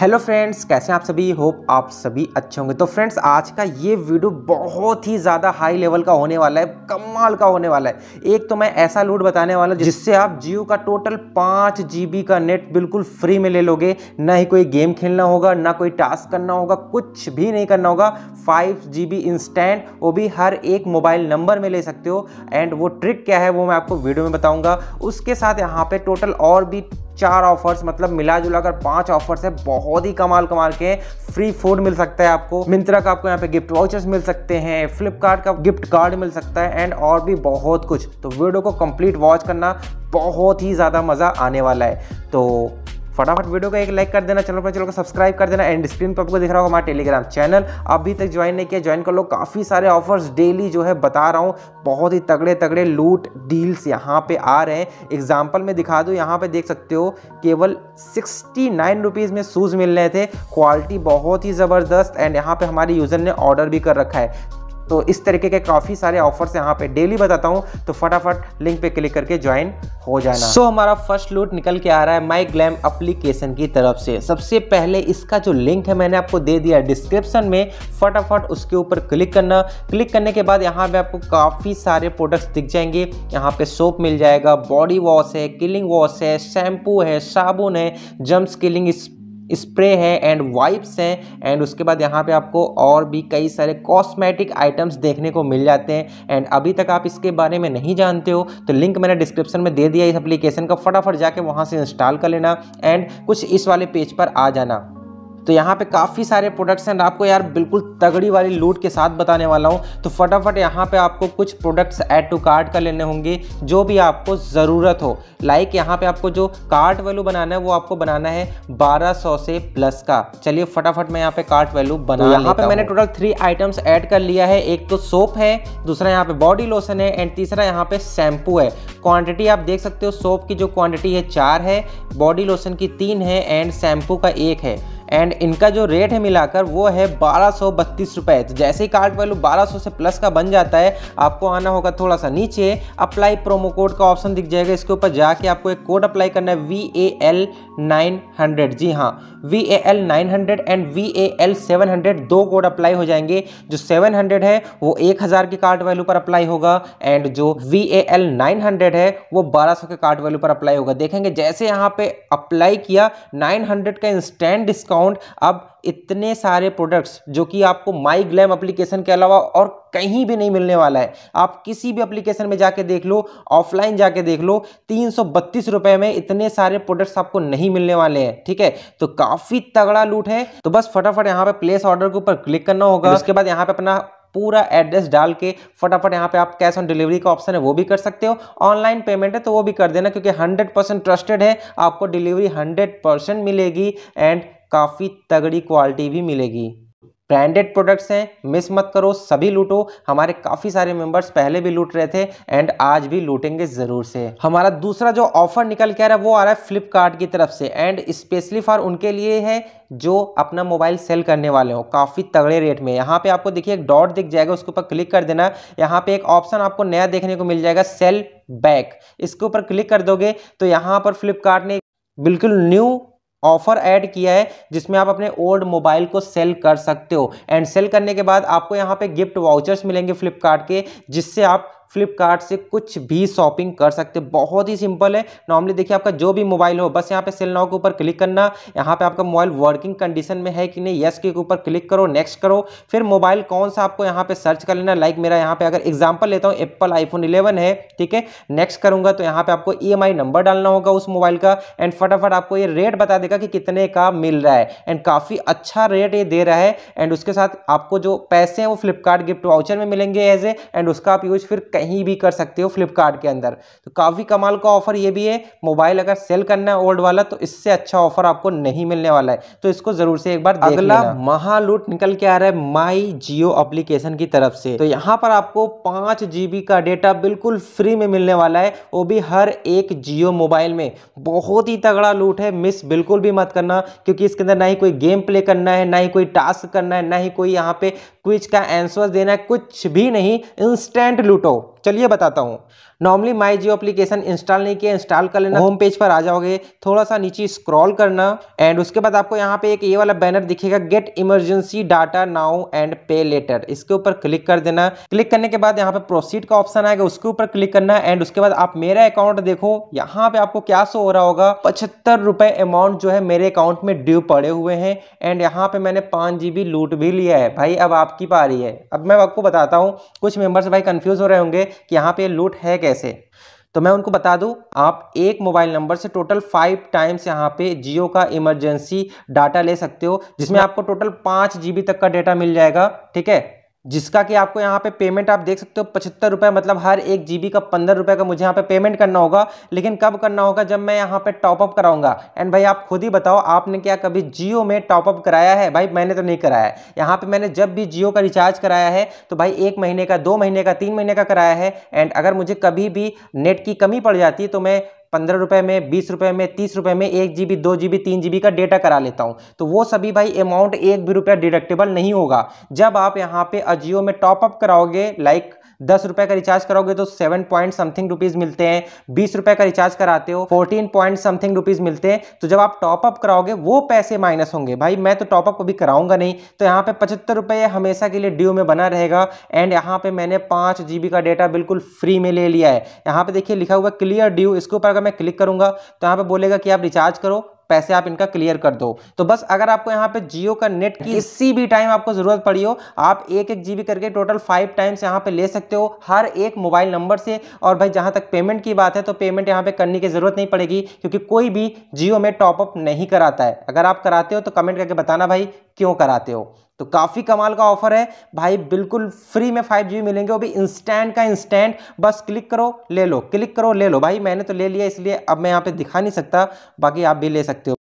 hello friends कैसे हैं आप सभी होप आप सभी अच्छे होंगे तो फ्रेंड्स आज का ये वीडियो बहुत ही ज़्यादा हाई लेवल का होने वाला है कमाल का होने वाला है एक तो मैं ऐसा लूट बताने वाला हूँ जिससे आप जियो का टोटल पाँच जी का नेट बिल्कुल फ्री में ले लोगे ना ही कोई गेम खेलना होगा ना कोई टास्क करना होगा कुछ भी नहीं करना होगा फाइव जी इंस्टेंट वो भी हर एक मोबाइल नंबर में ले सकते हो एंड वो ट्रिक क्या है वो मैं आपको वीडियो में बताऊँगा उसके साथ यहाँ पर टोटल और भी चार ऑफर्स मतलब मिला जुला कर पांच ऑफर्स है बहुत ही कमाल कमाल के फ्री फूड मिल सकता है आपको मिंत्रा का आपको यहाँ पे गिफ्ट वाउचर्स मिल सकते हैं फ्लिपकार्ट का गिफ्ट कार्ड मिल सकता है एंड और भी बहुत कुछ तो वीडियो को कंप्लीट वॉच करना बहुत ही ज़्यादा मज़ा आने वाला है तो फटाफट वीडियो को एक लाइक कर देना चैनल पर को सब्सक्राइब कर देना एंड स्क्रीन पर आपको दिख रहा होगा हमारा टेलीग्राम चैनल अभी तक ज्वाइन नहीं किया ज्वाइन कर लो काफ़ी सारे ऑफर्स डेली जो है बता रहा हूँ बहुत ही तगड़े तगड़े लूट डील्स यहाँ पे आ रहे हैं एग्जाम्पल में दिखा दूँ यहाँ पे देख सकते हो केवल सिक्सटी नाइन रुपीज़ में शूज़ मिल रहे थे क्वालिटी बहुत ही ज़बरदस्त एंड यहाँ पे हमारे यूज़र ने ऑर्डर भी कर रखा है तो इस तरीके के काफ़ी सारे ऑफर्स यहाँ पे डेली बताता हूँ तो फटाफट लिंक पे क्लिक करके ज्वाइन हो जाना सो so, हमारा फर्स्ट लूट निकल के आ रहा है माई ग्लैम अप्लीकेशन की तरफ से सबसे पहले इसका जो लिंक है मैंने आपको दे दिया डिस्क्रिप्शन में फटाफट उसके ऊपर क्लिक करना क्लिक करने के बाद यहाँ पे आपको काफ़ी सारे प्रोडक्ट्स दिख जाएंगे यहाँ पे सोप मिल जाएगा बॉडी वॉश है किलिंग वॉश है शैम्पू है साबुन है जम्स किलिंग स्प्रे है एंड वाइप्स हैं एंड उसके बाद यहाँ पे आपको और भी कई सारे कॉस्मेटिक आइटम्स देखने को मिल जाते हैं एंड अभी तक आप इसके बारे में नहीं जानते हो तो लिंक मैंने डिस्क्रिप्शन में दे दिया इस एप्लीकेशन का फटाफट जाके वहाँ से इंस्टॉल कर लेना एंड कुछ इस वाले पेज पर आ जाना तो यहाँ पे काफ़ी सारे प्रोडक्ट्स हैं आपको यार बिल्कुल तगड़ी वाली लूट के साथ बताने वाला हूँ तो फटाफट यहाँ पे आपको कुछ प्रोडक्ट्स ऐड टू कार्ट का लेने होंगे जो भी आपको ज़रूरत हो लाइक यहाँ पे आपको जो कार्ट वैल्यू बनाना है वो आपको बनाना है सौ से प्लस का चलिए फटाफट मैं यहाँ पे कार्ट वैल्यू बना तो यहाँ पर मैंने टोटल थ्री आइटम्स ऐड कर लिया है एक तो सोप है दूसरा यहाँ पर बॉडी लोशन है एंड तीसरा यहाँ पर शैम्पू है क्वान्टिटी आप देख सकते हो सोप की जो क्वान्टिटी है चार है बॉडी लोशन की तीन है एंड शैम्पू का एक है एंड इनका जो रेट है मिलाकर वो है बारह सौ बत्तीस रुपए तो जैसे ही कार्ड वैल्यू बारह सौ से प्लस का बन जाता है आपको आना होगा थोड़ा सा नीचे अप्लाई प्रोमो कोड का ऑप्शन दिख जाएगा इसके ऊपर जाके आपको एक कोड अप्लाई करना है V A L nine hundred जी हाँ V A L nine hundred and V A L seven hundred दो कोड अप्लाई हो जाएंगे जो सेवन हंड्रेड है वो एक हज़ार के कार्ड वैल्यू पर अप्लाई होगा एंड जो V A L nine hundred है वो बारह सौ के कार्ड वैल्यू पर अप्लाई होगा देखेंगे जैसे यहाँ पे अप्लाई किया नाइन हंड्रेड का इंस्टेंट डिस्काउंट डिस्काउंट अब इतने सारे प्रोडक्ट्स जो कि आपको माई ग्लैम अप्लीकेशन के अलावा और कहीं भी नहीं मिलने वाला है आप किसी भी अप्लीकेशन में जाके देख लो ऑफलाइन जाके देख लो तीन रुपए में इतने सारे प्रोडक्ट्स आपको नहीं मिलने वाले हैं ठीक है तो काफ़ी तगड़ा लूट है तो बस फटाफट यहाँ पे प्लेस ऑर्डर के ऊपर क्लिक करना होगा उसके बाद यहाँ पे अपना पूरा एड्रेस डाल के फटाफट यहाँ पे आप कैश ऑन डिलीवरी का ऑप्शन है वो भी कर सकते हो ऑनलाइन पेमेंट है तो वो भी कर देना क्योंकि 100 परसेंट ट्रस्टेड है आपको डिलीवरी 100 परसेंट मिलेगी एंड काफ़ी तगड़ी क्वालिटी भी मिलेगी ब्रांडेड प्रोडक्ट्स हैं मिस मत करो सभी लूटो हमारे काफ़ी सारे मेंबर्स पहले भी लूट रहे थे एंड आज भी लूटेंगे ज़रूर से हमारा दूसरा जो ऑफर निकल के आ रहा है वो आ रहा है फ्लिपकार्ट की तरफ से एंड स्पेशली फॉर उनके लिए है जो अपना मोबाइल सेल करने वाले हो काफ़ी तगड़े रेट में यहाँ पे आपको देखिए एक डॉट दिख जाएगा उसके ऊपर क्लिक कर देना यहाँ पे एक ऑप्शन आपको नया देखने को मिल जाएगा सेल बैक इसके ऊपर क्लिक कर दोगे तो यहाँ पर फ्लिपकार्ट ने बिल्कुल न्यू ऑफर ऐड किया है जिसमें आप अपने ओल्ड मोबाइल को सेल कर सकते हो एंड सेल करने के बाद आपको यहाँ पे गिफ्ट वाउचर्स मिलेंगे फ्लिपकार्ट के जिससे आप फ्लिपकार्ट से कुछ भी शॉपिंग कर सकते हो बहुत ही सिंपल है नॉर्मली देखिए आपका जो भी मोबाइल हो बस यहाँ पे सेल नाउ के ऊपर क्लिक करना यहाँ पे आपका मोबाइल वर्किंग कंडीशन में है कि नहीं यस के ऊपर क्लिक करो नेक्स्ट करो फिर मोबाइल कौन सा आपको यहाँ पे सर्च कर लेना लाइक मेरा यहाँ पे अगर एग्जाम्पल लेता हूँ एप्पल आईफोन इलेवन है ठीक है नेक्स्ट करूंगा तो यहाँ पे आपको ई नंबर डालना होगा उस मोबाइल का एंड फटाफट आपको ये रेट बता देगा कि कितने का मिल रहा है एंड काफ़ी अच्छा रेट ये दे रहा है एंड उसके साथ आपको जो पैसे हैं वो फ्लिपकार्ट गिफ्ट वाउचर में मिलेंगे एज ए एंड उसका आप यूज फिर कहीं कहीं भी कर सकते हो फ्लिपकार्ट के अंदर तो काफ़ी कमाल का ऑफर ये भी है मोबाइल अगर सेल करना है ओल्ड वाला तो इससे अच्छा ऑफर आपको नहीं मिलने वाला है तो इसको जरूर से एक बार अगला महालूट निकल के आ रहा है माई जियो अप्लीकेशन की तरफ से तो यहाँ पर आपको पाँच का डेटा बिल्कुल फ्री में मिलने वाला है वो भी हर एक जियो मोबाइल में बहुत ही तगड़ा लूट है मिस बिल्कुल भी मत करना क्योंकि इसके अंदर ना ही कोई गेम प्ले करना है ना ही कोई टास्क करना है ना ही कोई यहाँ पे क्विज का आंसर देना है कुछ भी नहीं इंस्टेंट लूटो चलिए बताता हूँ normally my Jio application install नहीं किया इंस्टॉल कर लेना होम पेज पर आ जाओगे थोड़ा सा नीचे स्क्रॉल करना एंड उसके बाद आपको यहाँ पे एक ये वाला बैनर दिखेगा get emergency data now and pay later इसके ऊपर क्लिक कर देना क्लिक करने के बाद यहाँ पे प्रोसीड का ऑप्शन आएगा उसके ऊपर क्लिक करना एंड उसके बाद आप मेरा अकाउंट देखो यहाँ पे आपको क्या शो हो रहा होगा पचहत्तर रुपए अमाउंट जो है मेरे अकाउंट में ड्यू पड़े हुए हैं एंड यहाँ पे मैंने पांच जी लूट भी लिया है भाई अब आपकी पारी है अब मैं आपको बताता हूँ कुछ मेंबर्स भाई कन्फ्यूज हो रहे होंगे कि यहाँ पे लूट है कैसे तो मैं उनको बता दूं आप एक मोबाइल नंबर से टोटल फाइव टाइम्स यहाँ पे जियो का इमरजेंसी डाटा ले सकते हो जिसमें आपको टोटल पाँच जी तक का डाटा मिल जाएगा ठीक है जिसका कि आपको यहाँ पे पेमेंट आप देख सकते हो पचहत्तर रुपये मतलब हर एक जीबी का पंद्रह रुपये का मुझे यहाँ पे पेमेंट करना होगा लेकिन कब करना होगा जब मैं यहाँ पे टॉपअप कराऊंगा एंड भाई आप खुद ही बताओ आपने क्या कभी जियो में टॉपअप कराया है भाई मैंने तो नहीं कराया है यहाँ पर मैंने जब भी जियो का रिचार्ज कराया है तो भाई एक महीने का दो महीने का तीन महीने का कराया है एंड अगर मुझे कभी भी नेट की कमी पड़ जाती है तो मैं पंद्रह रुपये में बीस रुपये में तीस रुपये में एक जी बी दो जी बी तीन जी बी का डेटा करा लेता हूँ तो वो सभी भाई अमाउंट एक भी रुपया डिडक्टेबल नहीं होगा जब आप यहाँ पे अजियो में टॉपअप कराओगे लाइक दस रुपए का रिचार्ज करोगे तो सेवन पॉइंट समथिंग रुपीज मिलते हैं बीस रुपए का रिचार्ज कराते हो फोर्टीन पॉइंट समथिंग रुपीज मिलते हैं तो जब आप टॉपअप कराओगे वो पैसे माइनस होंगे भाई मैं तो टॉपअप कभी कराऊंगा नहीं तो यहाँ पे पचहत्तर रुपये हमेशा के लिए ड्यू में बना रहेगा एंड यहाँ पे मैंने पाँच जी का डेटा बिल्कुल फ्री में ले लिया है यहाँ पे देखिए लिखा हुआ क्लियर ड्यू इसके ऊपर अगर मैं क्लिक करूंगा तो यहाँ पे बोलेगा कि आप रिचार्ज करो पैसे आप इनका क्लियर कर दो तो बस अगर आपको यहाँ पे जियो का नेट की किसी भी टाइम आपको ज़रूरत पड़ी हो आप एक एक जीबी करके टोटल फाइव टाइम्स यहाँ पे ले सकते हो हर एक मोबाइल नंबर से और भाई जहाँ तक पेमेंट की बात है तो पेमेंट यहाँ पे करने की ज़रूरत नहीं पड़ेगी क्योंकि कोई भी जियो में टॉपअप नहीं कराता है अगर आप कराते हो तो कमेंट करके बताना भाई क्यों कराते हो तो काफ़ी कमाल का ऑफर है भाई बिल्कुल फ्री में फाइव जी मिलेंगे वो भी इंस्टेंट का इंस्टेंट बस क्लिक करो ले लो क्लिक करो ले लो भाई मैंने तो ले लिया इसलिए अब मैं यहाँ पे दिखा नहीं सकता बाकी आप भी ले सकते हो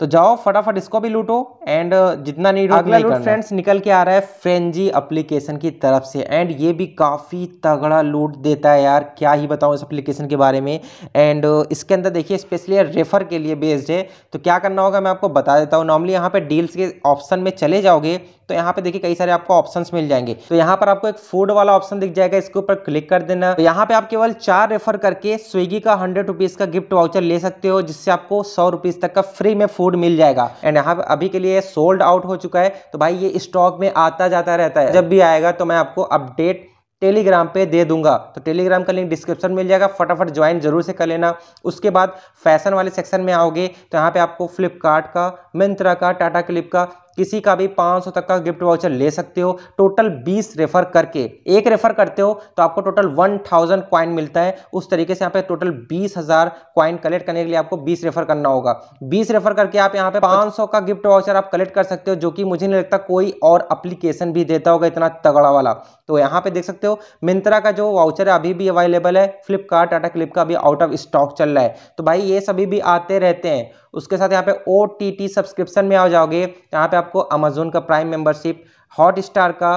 तो जाओ फटाफट इसको भी लूटो एंड uh, जितना नहीं अगला लूट फ्रेंड्स निकल के आ रहा है फ्रेंजी एप्लीकेशन की तरफ से एंड ये भी काफ़ी तगड़ा लूट देता है यार क्या ही बताऊँ इस एप्लीकेशन के बारे में एंड uh, इसके अंदर देखिए स्पेशली रेफर के लिए बेस्ड है तो क्या करना होगा मैं आपको बता देता हूँ नॉर्मली यहाँ पर डील्स के ऑप्शन में चले जाओगे तो यहाँ पे देखिए कई सारे आपको ऑप्शन मिल जाएंगे तो यहाँ पर आपको एक फूड वाला ऑप्शन दिख जाएगा इसके ऊपर क्लिक कर देना तो यहाँ पे आप केवल चार रेफर करके स्विगी का हंड्रेड रुपीज का गिफ्ट वाउचर ले सकते हो जिससे आपको सौ रुपीज तक का फ्री में फूड मिल जाएगा एंड यहाँ पे अभी के लिए सोल्ड आउट हो चुका है तो भाई ये स्टॉक में आता जाता रहता है जब भी आएगा तो मैं आपको अपडेट टेलीग्राम पे दे दूंगा तो टेलीग्राम का लिंक डिस्क्रिप्शन मिल जाएगा फटाफट ज्वाइन जरूर से कर लेना उसके बाद फैशन वाले सेक्शन में आओगे तो यहाँ पे आपको फ्लिपकार्ट का मिंत्रा का टाटा क्लिप का किसी का भी 500 तक का गिफ्ट वाउचर ले सकते हो टोटल 20 रेफर करके एक रेफर करते हो तो आपको टोटल 1000 क्वाइन मिलता है उस तरीके से यहाँ पे टोटल 20000 क्वाइन कलेक्ट करने के लिए आपको 20 रेफर करना होगा 20 रेफर करके आप यहाँ पे 500 का गिफ्ट वाउचर आप कलेक्ट कर सकते हो जो कि मुझे नहीं लगता कोई और अप्लीकेशन भी देता होगा इतना तगड़ा वाला तो यहाँ पे देख सकते हो मिंत्रा का जो वाउचर है अभी भी अवेलेबल है फ्लिपकार्ट टाटा क्लिप का भी आउट ऑफ स्टॉक चल रहा है तो भाई ये सभी भी आते रहते हैं उसके साथ यहाँ पे ओ टी टी सब्सक्रिप्शन में आ जाओगे यहाँ पे आपको अमेजोन का प्राइम मेंबरशिप हॉट स्टार का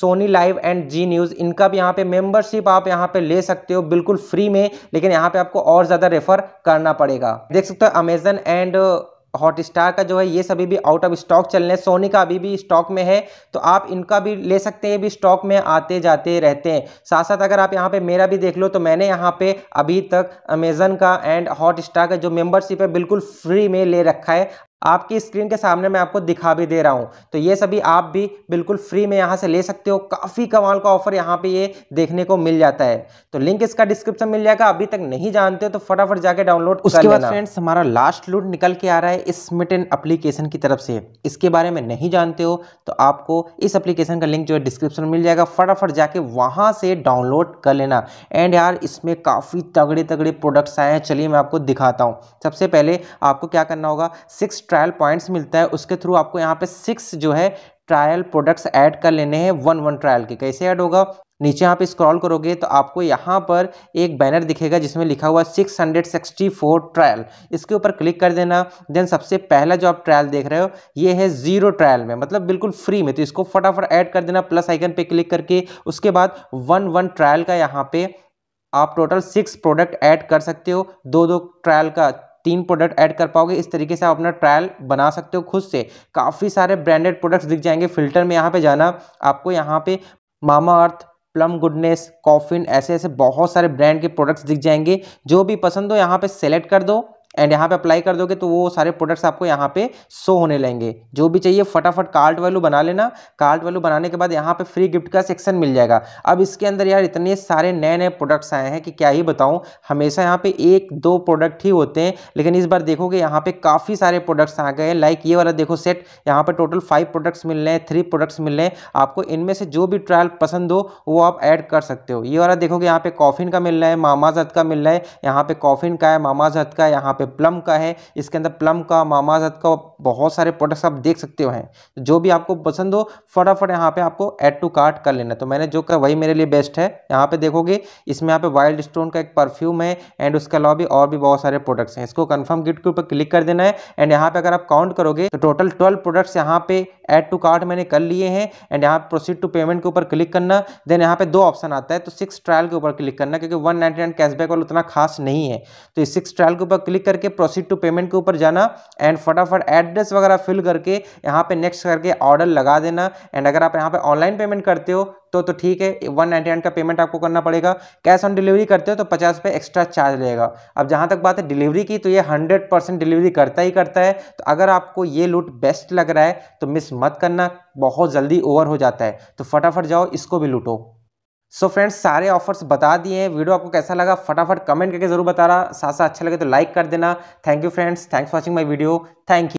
Sony LIV and Zee News इनका भी यहाँ पे मेंबरशिप आप यहाँ पे ले सकते हो बिल्कुल फ्री में लेकिन यहाँ पे आपको और ज़्यादा रेफर करना पड़ेगा देख सकते हो अमेजन एंड हॉटस्टार का जो है ये सभी भी आउट ऑफ स्टॉक चल रहे हैं सोनी का अभी भी स्टॉक में है तो आप इनका भी ले सकते हैं भी स्टॉक में आते जाते रहते हैं साथ साथ अगर आप यहाँ पे मेरा भी देख लो तो मैंने यहाँ पे अभी तक अमेजन का एंड हॉटस्टार का जो मेंबरशिप है बिल्कुल फ्री में ले रखा है आपकी स्क्रीन के सामने मैं आपको दिखा भी दे रहा हूँ तो ये सभी आप भी बिल्कुल फ्री में यहाँ से ले सकते हो काफ़ी कमाल का ऑफर यहाँ पे ये देखने को मिल जाता है तो लिंक इसका डिस्क्रिप्शन मिल जाएगा अभी तक नहीं जानते हो तो फटाफट जाके डाउनलोड उसके बाद फ्रेंड्स हमारा लास्ट लूट निकल के आ रहा है इस मिटन अप्लीकेशन की तरफ से इसके बारे में नहीं जानते हो तो आपको इस अप्लीकेशन का लिंक जो है डिस्क्रिप्शन मिल जाएगा फटाफट जाके वहाँ से डाउनलोड कर लेना एंड यार इसमें काफ़ी तगड़े तगड़े प्रोडक्ट्स आए हैं चलिए मैं आपको दिखाता हूँ सबसे पहले आपको क्या करना होगा सिक्स ट्रायल पॉइंट्स मिलता है उसके थ्रू आपको यहाँ पे सिक्स जो है ट्रायल प्रोडक्ट्स ऐड कर लेने हैं वन वन ट्रायल के कैसे ऐड होगा नीचे यहाँ पे स्क्रॉल करोगे तो आपको यहाँ पर एक बैनर दिखेगा जिसमें लिखा हुआ 664 ट्रायल इसके ऊपर क्लिक कर देना देन सबसे पहला जो आप ट्रायल देख रहे हो ये है जीरो ट्रायल में मतलब बिल्कुल फ्री में तो इसको फटाफट ऐड कर देना प्लस आइकन पे क्लिक करके उसके बाद वन वन ट्रायल का यहाँ पे आप टोटल सिक्स प्रोडक्ट ऐड कर सकते हो दो दो ट्रायल का तीन प्रोडक्ट ऐड कर पाओगे इस तरीके से आप अपना ट्रायल बना सकते हो खुद से काफ़ी सारे ब्रांडेड प्रोडक्ट्स दिख जाएंगे फिल्टर में यहाँ पे जाना आपको यहाँ पे मामा अर्थ प्लम गुडनेस कॉफिन ऐसे ऐसे बहुत सारे ब्रांड के प्रोडक्ट्स दिख जाएंगे जो भी पसंद हो यहाँ पे सेलेक्ट कर दो एंड यहाँ पे अप्लाई कर दोगे तो वो सारे प्रोडक्ट्स आपको यहाँ पे शो होने लगेंगे जो भी चाहिए फटाफट कार्ड वैल्यू बना लेना कार्ड वैल्यू बनाने के बाद यहाँ पे फ्री गिफ्ट का सेक्शन मिल जाएगा अब इसके अंदर यार इतने सारे नए नए प्रोडक्ट्स आए हैं कि क्या ही बताऊँ हमेशा यहाँ पे एक दो प्रोडक्ट ही होते हैं लेकिन इस बार देखोगे यहाँ पे काफ़ी सारे प्रोडक्ट्स आ गए हैं लाइक ये वाला देखो सेट यहाँ पर टोटल फाइव प्रोडक्ट्स मिल रहे हैं थ्री प्रोडक्ट्स मिल रहे हैं आपको इनमें से जो भी ट्रायल पसंद हो वो आप ऐड कर सकते हो ये वाला देखोगे यहाँ पे कॉफिन का मिल रहा है मामा का मिल रहा है यहाँ पे कॉफिन का है मामा जद का यहाँ पे प्लम का है इसके अंदर प्लम का मामाजत का बहुत सारे प्रोडक्ट्स आप देख सकते हो हैं जो भी आपको पसंद हो फटाफट यहाँ पे आपको ऐड टू कार्ट कर लेना तो मैंने जो कहा वही मेरे लिए बेस्ट है यहाँ पे देखोगे इसमें यहाँ पे वाइल्ड स्टोन का एक परफ्यूम है एंड उसके अलावा भी और भी बहुत सारे प्रोडक्ट्स हैं इसको कन्फर्म गिट के ऊपर क्लिक कर देना है एंड यहाँ पे अगर आप काउंट करोगे तो टोटल ट्वेल्व प्रोडक्ट्स यहाँ पे एड टू कार्ट मैंने कर लिए हैं एंड यहाँ प्रोसीड टू पेमेंट के ऊपर क्लिक करना देन यहाँ पे दो ऑप्शन आता है तो सिक्स ट्रायल के ऊपर क्लिक करना क्योंकि वन कैशबैक वाल उतना खास नहीं है तो इस सिक्स ट्रायल के ऊपर क्लिक कर करके प्रोसीड टू पेमेंट के ऊपर जाना एंड फटाफट एड्रेस वगैरह फिल करके यहाँ पे नेक्स्ट करके ऑर्डर लगा देना एंड अगर आप यहाँ पे ऑनलाइन पेमेंट करते हो तो तो ठीक है वन नाइन्टी नाइन का पेमेंट आपको करना पड़ेगा कैश ऑन डिलीवरी करते हो तो पचास रुपये एक्स्ट्रा चार्ज लेगा अब जहाँ तक बात है डिलीवरी की तो ये हंड्रेड परसेंट डिलीवरी करता ही करता है तो अगर आपको ये लूट बेस्ट लग रहा है तो मिस मत करना बहुत जल्दी ओवर हो जाता है तो फटाफट जाओ इसको भी लूटो सो so फ्रेंड्स सारे ऑफर्स बता दिए हैं वीडियो आपको कैसा लगा फटाफट कमेंट करके जरूर बता रहा साथ साथ अच्छा लगे तो लाइक कर देना thank you friends thanks watching my video thank you